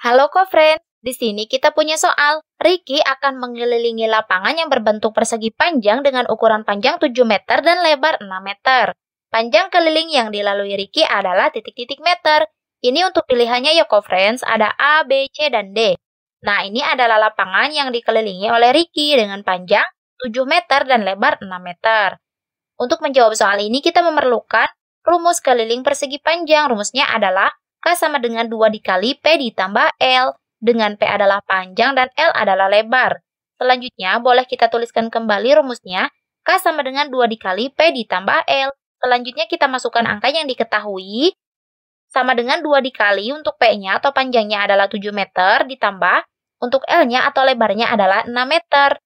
Halo Kofren, di sini kita punya soal. Ricky akan mengelilingi lapangan yang berbentuk persegi panjang dengan ukuran panjang 7 meter dan lebar 6 meter. Panjang keliling yang dilalui Ricky adalah titik-titik meter. Ini untuk pilihannya ya co-friends, ada A, B, C, dan D. Nah, ini adalah lapangan yang dikelilingi oleh Ricky dengan panjang 7 meter dan lebar 6 meter. Untuk menjawab soal ini, kita memerlukan rumus keliling persegi panjang. Rumusnya adalah K sama dengan 2 dikali P ditambah L, dengan P adalah panjang dan L adalah lebar. Selanjutnya, boleh kita tuliskan kembali rumusnya, K sama dengan 2 dikali P ditambah L. Selanjutnya kita masukkan angka yang diketahui, sama dengan 2 dikali untuk P-nya atau panjangnya adalah 7 meter, ditambah untuk L-nya atau lebarnya adalah 6 meter.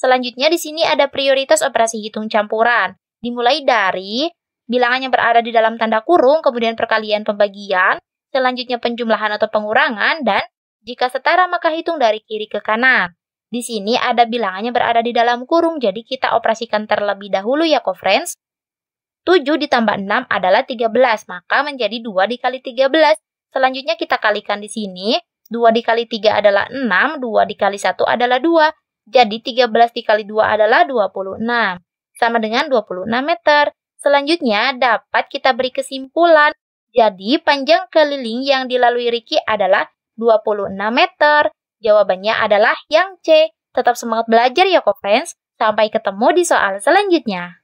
Selanjutnya di sini ada prioritas operasi hitung campuran. Dimulai dari bilangan yang berada di dalam tanda kurung, kemudian perkalian pembagian, selanjutnya penjumlahan atau pengurangan, dan jika setara maka hitung dari kiri ke kanan. Di sini ada bilangannya berada di dalam kurung, jadi kita operasikan terlebih dahulu ya, friends. 7 ditambah 6 adalah 13, maka menjadi 2 dikali 13. Selanjutnya kita kalikan di sini, 2 dikali 3 adalah 6, 2 dikali 1 adalah 2. Jadi 13 dikali 2 adalah 26, sama dengan 26 meter. Selanjutnya dapat kita beri kesimpulan jadi panjang keliling yang dilalui Riki adalah 26 meter. Jawabannya adalah yang C. Tetap semangat belajar ya, Kofens. Sampai ketemu di soal selanjutnya.